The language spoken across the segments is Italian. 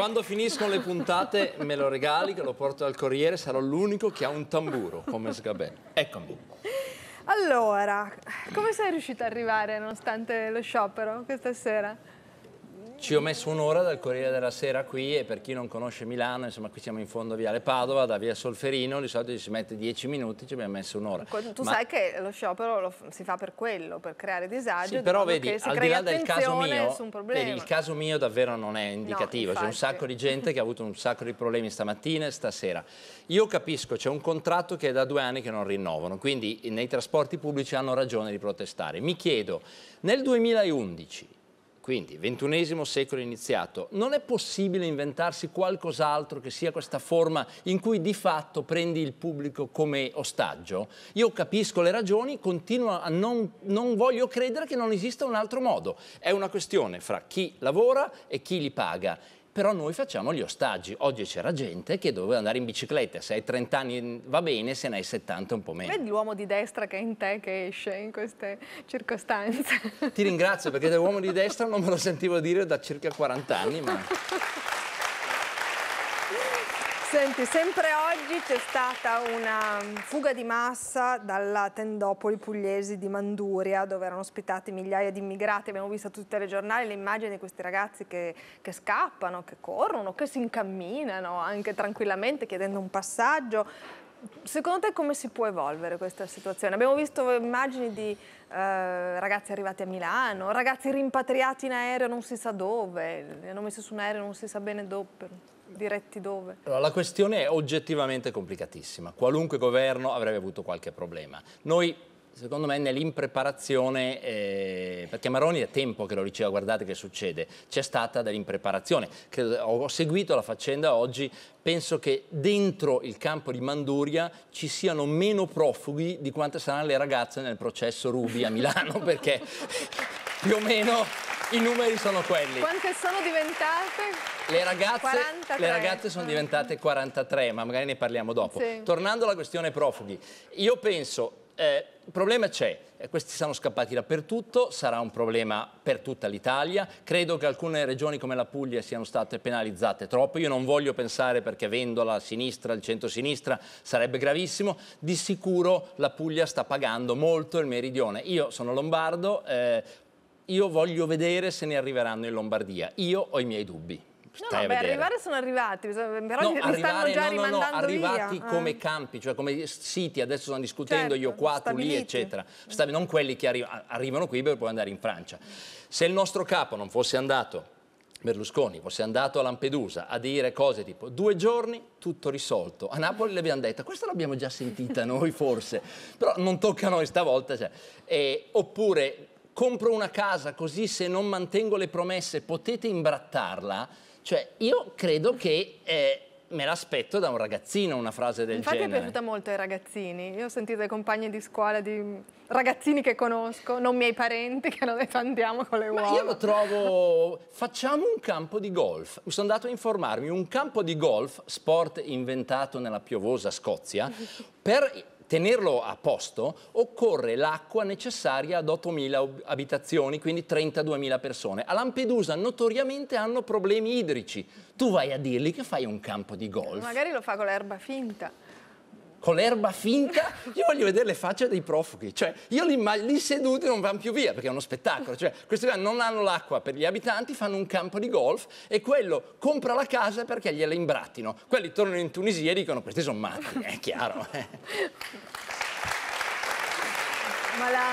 Quando finiscono le puntate me lo regali, che lo porto al Corriere, sarò l'unico che ha un tamburo come Sgabè. Eccomi. Allora, come sei riuscita ad arrivare nonostante lo sciopero questa sera? Ci ho messo un'ora dal Corriere della Sera qui e per chi non conosce Milano, insomma qui siamo in fondo a Viale Padova, da Via Solferino, di solito ci si mette dieci minuti, ci abbiamo messo un'ora. Tu Ma... sai che lo sciopero lo si fa per quello, per creare disagio. Sì, però vedi, al di là del caso mio, vedi, il caso mio davvero non è indicativo, no, c'è un sacco di gente che ha avuto un sacco di problemi stamattina e stasera. Io capisco, c'è un contratto che è da due anni che non rinnovano, quindi nei trasporti pubblici hanno ragione di protestare. Mi chiedo, nel 2011 quindi, ventunesimo secolo iniziato, non è possibile inventarsi qualcos'altro che sia questa forma in cui di fatto prendi il pubblico come ostaggio? Io capisco le ragioni, continuo a non, non voglio credere che non esista un altro modo. È una questione fra chi lavora e chi li paga però noi facciamo gli ostaggi. Oggi c'era gente che doveva andare in bicicletta, se hai 30 anni mm, va bene, se ne hai 70 un po' meno. Vedi l'uomo di destra che è in te, che esce in queste circostanze. Ti ringrazio perché da uomo di destra non me lo sentivo dire da circa 40 anni, ma... Senti, sempre oggi c'è stata una mm, fuga di massa dalla tendopoli pugliesi di Manduria, dove erano ospitati migliaia di immigrati. Abbiamo visto tutte le i le immagini di questi ragazzi che, che scappano, che corrono, che si incamminano anche tranquillamente chiedendo un passaggio. Secondo te come si può evolvere questa situazione? Abbiamo visto immagini di eh, ragazzi arrivati a Milano, ragazzi rimpatriati in aereo non si sa dove, li hanno messi su un aereo non si sa bene dove diretti dove? Allora, la questione è oggettivamente complicatissima. Qualunque governo avrebbe avuto qualche problema. Noi secondo me nell'impreparazione, eh, perché Maroni è tempo che lo diceva, guardate che succede, c'è stata dell'impreparazione. Ho seguito la faccenda oggi, penso che dentro il campo di Manduria ci siano meno profughi di quante saranno le ragazze nel processo Rubi a Milano, perché più o meno i numeri sono quelli. Quante sono diventate? Le ragazze, le ragazze, sono diventate 43, ma magari ne parliamo dopo. Sì. Tornando alla questione profughi, io penso, eh, il problema c'è, eh, questi sono scappati dappertutto, sarà un problema per tutta l'Italia, credo che alcune regioni come la Puglia siano state penalizzate troppo, io non voglio pensare perché vendo la sinistra, il centro-sinistra sarebbe gravissimo, di sicuro la Puglia sta pagando molto il meridione, io sono lombardo, eh, io voglio vedere se ne arriveranno in Lombardia. Io ho i miei dubbi. No, no beh, arrivare sono arrivati, però no, li stanno già no, rimandando no, no, arrivati via. Eh. come campi, cioè come siti, adesso stanno discutendo certo, io qua, tu lì, eccetera. Stav non quelli che arri arrivano qui per poi andare in Francia. Se il nostro capo non fosse andato Berlusconi fosse andato a Lampedusa a dire cose tipo due giorni, tutto risolto. A Napoli le abbiamo detto, questa l'abbiamo già sentita noi forse, però non tocca a noi stavolta. Cioè. Eh, oppure compro una casa così se non mantengo le promesse potete imbrattarla, cioè io credo che... Eh, me l'aspetto da un ragazzino una frase del Infatti genere. Infatti è piaciuta molto ai ragazzini. Io ho sentito dai compagni di scuola di ragazzini che conosco, non miei parenti, che hanno detto andiamo con le uova. Ma io lo trovo... Facciamo un campo di golf. Sono andato a informarmi. Un campo di golf, sport inventato nella piovosa Scozia, per tenerlo a posto occorre l'acqua necessaria ad 8.000 abitazioni, quindi 32.000 persone. A Lampedusa notoriamente hanno problemi idrici. Tu vai a dirgli che fai un campo di golf. Magari lo fa con l'erba finta con l'erba finta, io voglio vedere le facce dei profughi, cioè io li, li seduti non vanno più via perché è uno spettacolo, cioè questi qua non hanno l'acqua per gli abitanti, fanno un campo di golf e quello compra la casa perché gliela imbrattino, quelli tornano in Tunisia e dicono questi sono matti, è chiaro. Eh. Ma la...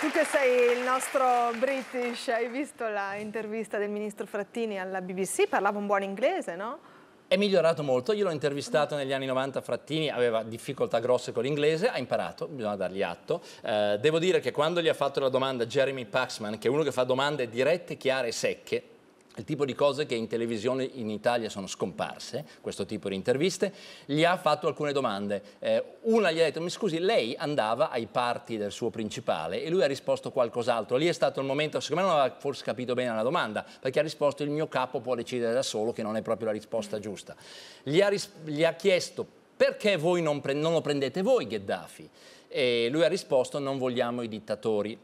Tu che sei il nostro British, hai visto l'intervista del ministro Frattini alla BBC, parlava un buon inglese, no? È migliorato molto, io l'ho intervistato negli anni 90, Frattini aveva difficoltà grosse con l'inglese, ha imparato, bisogna dargli atto. Eh, devo dire che quando gli ha fatto la domanda Jeremy Paxman, che è uno che fa domande dirette, chiare e secche, il tipo di cose che in televisione in Italia sono scomparse, questo tipo di interviste, gli ha fatto alcune domande. Eh, una gli ha detto, mi scusi, lei andava ai parti del suo principale e lui ha risposto qualcos'altro. Lì è stato il momento, secondo me non aveva forse capito bene la domanda, perché ha risposto il mio capo può decidere da solo che non è proprio la risposta giusta. Gli ha, ris gli ha chiesto perché voi non, non lo prendete voi Gheddafi? E lui ha risposto non vogliamo i dittatori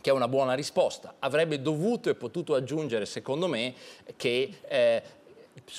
che è una buona risposta. Avrebbe dovuto e potuto aggiungere, secondo me, che eh,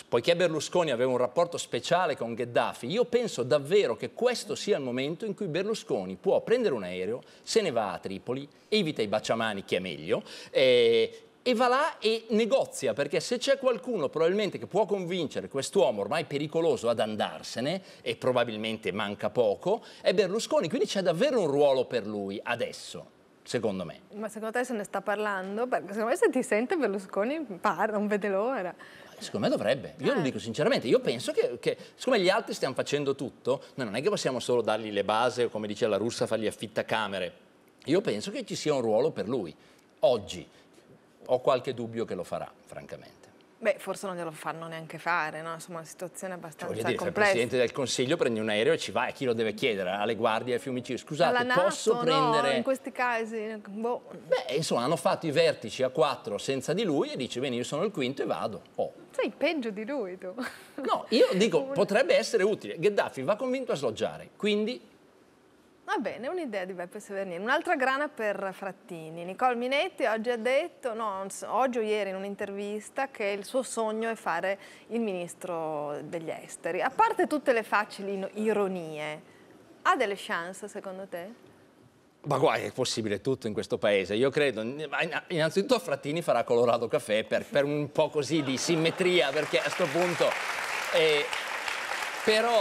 poiché Berlusconi aveva un rapporto speciale con Gheddafi, io penso davvero che questo sia il momento in cui Berlusconi può prendere un aereo, se ne va a Tripoli, evita i baciamani che è meglio, eh, e va là e negozia, perché se c'è qualcuno probabilmente che può convincere quest'uomo ormai pericoloso ad andarsene, e probabilmente manca poco, è Berlusconi, quindi c'è davvero un ruolo per lui adesso secondo me. Ma secondo te se ne sta parlando? Perché secondo me se ti sente Berlusconi parla, non vede l'ora. Secondo me dovrebbe, io eh. lo dico sinceramente, io penso che, che, siccome gli altri stiamo facendo tutto, noi non è che possiamo solo dargli le basi o come dice la russa fargli affittacamere, io penso che ci sia un ruolo per lui, oggi ho qualche dubbio che lo farà, francamente. Beh, forse non glielo fanno neanche fare, no? Insomma, la situazione è cioè, abbastanza cioè, dire, complessa. Presidente del Consiglio prendi un aereo e ci vai, a chi lo deve chiedere? Alle guardie, ai fiumici, scusate, NATO, posso no, prendere... in questi casi, boh. Beh, insomma, hanno fatto i vertici a quattro senza di lui e dice, bene, io sono il quinto e vado. Oh. Sei peggio di lui, tu. No, io dico, potrebbe essere utile. Gheddafi va convinto a sloggiare, quindi Va bene, un'idea di Beppe Severnini. Un'altra grana per Frattini. Nicole Minetti oggi ha detto, no, oggi o ieri in un'intervista, che il suo sogno è fare il ministro degli esteri. A parte tutte le facili ironie, ha delle chance secondo te? Ma guai, è possibile tutto in questo paese. Io credo, innanzitutto Frattini farà Colorado Caffè per, per un po' così di simmetria, perché a questo punto... Eh, però,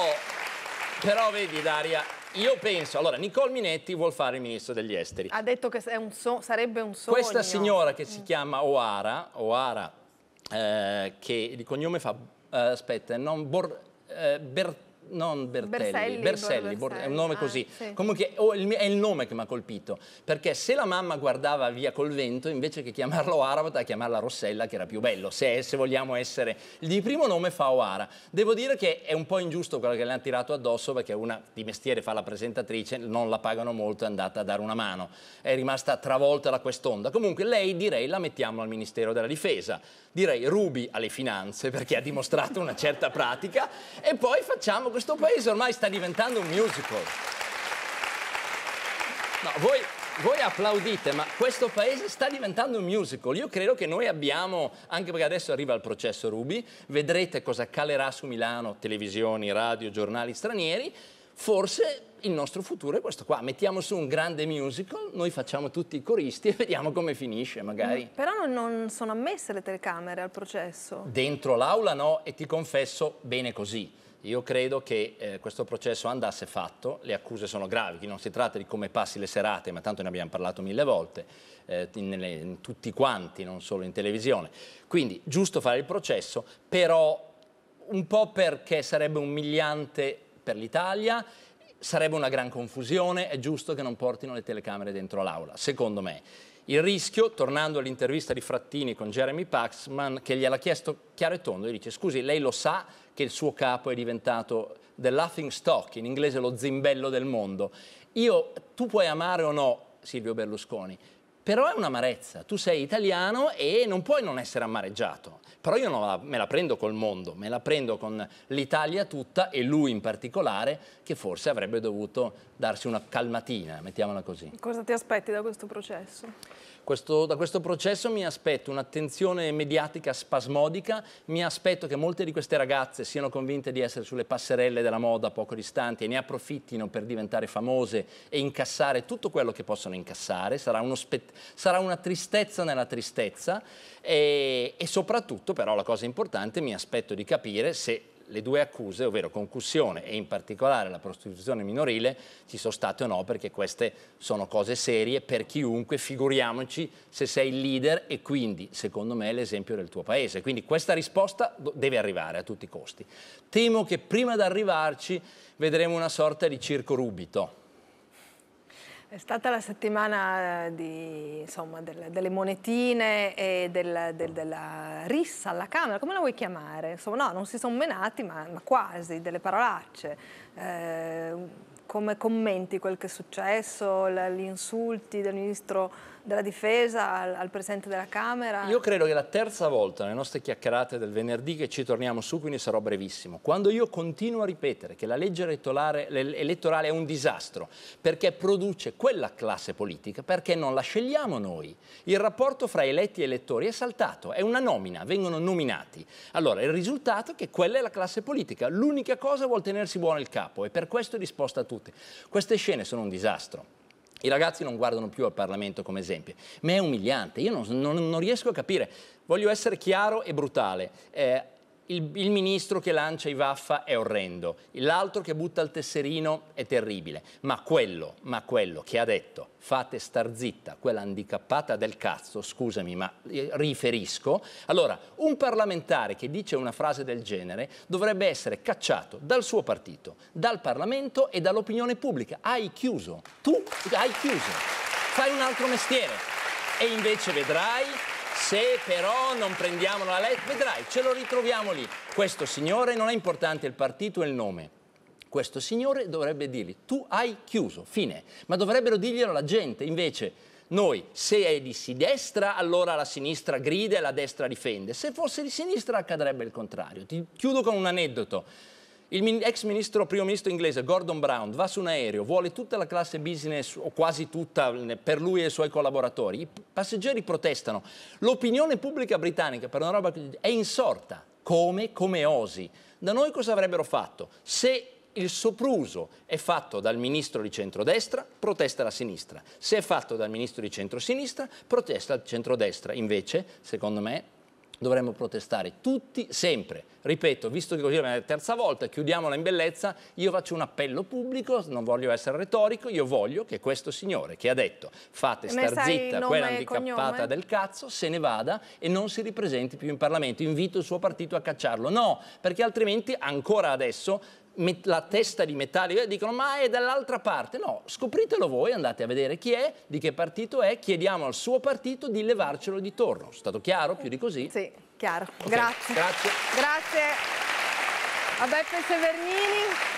però vedi Daria, io penso, allora, Nicole Minetti vuole fare il ministro degli esteri. Ha detto che un so sarebbe un sogno. Questa signora che si mm. chiama Oara, O'Hara, eh, che di cognome fa, eh, aspetta, non, Bor, eh, Bertone, non Bertelli, Berselli, Berselli, Berselli, è un nome così. Ah, sì. Comunque oh, il, è il nome che mi ha colpito, perché se la mamma guardava via col vento, invece che chiamarlo Ara, poteva chiamarla Rossella, che era più bello, se, se vogliamo essere. Il primo nome fa Oara. Devo dire che è un po' ingiusto quello che le hanno tirato addosso, perché una di mestiere fa la presentatrice, non la pagano molto, è andata a dare una mano. È rimasta travolta da quest'onda. Comunque lei, direi, la mettiamo al Ministero della Difesa. Direi Rubi alle finanze, perché ha dimostrato una certa pratica, e poi facciamo così questo paese ormai sta diventando un musical. No, voi, voi applaudite, ma questo paese sta diventando un musical. Io credo che noi abbiamo, anche perché adesso arriva il processo Rubi, vedrete cosa calerà su Milano, televisioni, radio, giornali stranieri. Forse il nostro futuro è questo qua. Mettiamo su un grande musical, noi facciamo tutti i coristi e vediamo come finisce, magari. Mm, però non sono ammesse le telecamere al processo. Dentro l'aula no, e ti confesso, bene così io credo che eh, questo processo andasse fatto, le accuse sono gravi, non si tratta di come passi le serate, ma tanto ne abbiamo parlato mille volte, eh, in, in tutti quanti, non solo in televisione. Quindi giusto fare il processo, però un po' perché sarebbe umiliante per l'Italia sarebbe una gran confusione, è giusto che non portino le telecamere dentro l'aula, secondo me. Il rischio, tornando all'intervista di Frattini con Jeremy Paxman, che gliel'ha chiesto chiaro e tondo, gli dice scusi, lei lo sa che il suo capo è diventato the laughing stock, in inglese lo zimbello del mondo. Io, tu puoi amare o no Silvio Berlusconi, però è un'amarezza. Tu sei italiano e non puoi non essere amareggiato. Però io la, me la prendo col mondo, me la prendo con l'Italia tutta e lui in particolare, che forse avrebbe dovuto darsi una calmatina, mettiamola così. Cosa ti aspetti da questo processo? Questo, da questo processo mi aspetto un'attenzione mediatica spasmodica, mi aspetto che molte di queste ragazze siano convinte di essere sulle passerelle della moda poco distanti e ne approfittino per diventare famose e incassare tutto quello che possono incassare, sarà, sarà una tristezza nella tristezza e, e soprattutto però la cosa importante mi aspetto di capire se le due accuse, ovvero concussione e in particolare la prostituzione minorile, ci sono state o no, perché queste sono cose serie per chiunque, figuriamoci se sei il leader e quindi, secondo me, è l'esempio del tuo paese. Quindi questa risposta deve arrivare a tutti i costi. Temo che prima di arrivarci vedremo una sorta di circo rubito è stata la settimana eh, di, insomma, delle, delle, monetine e del, del, della rissa alla Camera, come la vuoi chiamare? Insomma, no, non si sono menati, ma, ma quasi, delle parolacce. Eh, come commenti quel che è successo, gli insulti del ministro della difesa al, al, Presidente della Camera? Io credo che la terza volta nelle nostre chiacchierate del venerdì che ci torniamo su, quindi sarò brevissimo, quando io continuo a ripetere che la legge elettorale, è un disastro perché produce quella classe politica, perché non la scegliamo noi. Il rapporto fra eletti e elettori è saltato, è una nomina, vengono nominati. Allora, il risultato è che quella è la classe politica, l'unica cosa vuol tenersi buono il capo e per questo è risposta a tutti. Queste scene sono un disastro. I ragazzi non guardano più al Parlamento come esempio, ma è umiliante, io non, non, non riesco a capire, voglio essere chiaro e brutale. Eh, il, il, ministro che lancia i vaffa è orrendo, l'altro che butta il tesserino è terribile, ma quello, ma quello che ha detto fate star zitta quella handicappata del cazzo, scusami ma eh, riferisco, allora un parlamentare che dice una frase del genere dovrebbe essere cacciato dal suo partito, dal Parlamento e dall'opinione pubblica, hai chiuso, tu hai chiuso, fai un altro mestiere e invece vedrai se però non prendiamo la legge, vedrai, ce lo ritroviamo lì. Questo signore non è importante il partito e il nome. Questo signore dovrebbe dirgli tu hai chiuso, fine. Ma dovrebbero dirglielo la gente, invece noi se è di sinistra, allora la sinistra grida e la destra difende, se fosse di sinistra accadrebbe il contrario. Ti chiudo con un aneddoto. Il ex ministro, primo ministro inglese Gordon Brown va su un aereo, vuole tutta la classe business, o quasi tutta, per lui e i suoi collaboratori. I passeggeri protestano. L'opinione pubblica britannica per una roba è insorta. Come? Come osi? Da noi cosa avrebbero fatto? Se il sopruso è fatto dal ministro di centrodestra, protesta la sinistra. Se è fatto dal ministro di centrosinistra, protesta il centrodestra. Invece, secondo me, dovremmo protestare tutti, sempre. Ripeto, visto che così è la terza volta, chiudiamola in bellezza, io faccio un appello pubblico, non voglio essere retorico, io voglio che questo signore che ha detto fate star zitta quella handicappata del cazzo, se ne vada e non si ripresenti più in Parlamento. Invito il suo partito a cacciarlo. No, perché altrimenti ancora adesso la testa di metallo, dicono ma è dall'altra parte. No, scopritelo voi, andate a vedere chi è, di che partito è, chiediamo al suo partito di levarcelo di torno. È stato chiaro più di così? Sì, chiaro. Okay. Grazie. Grazie. Grazie a Beppe Severnini.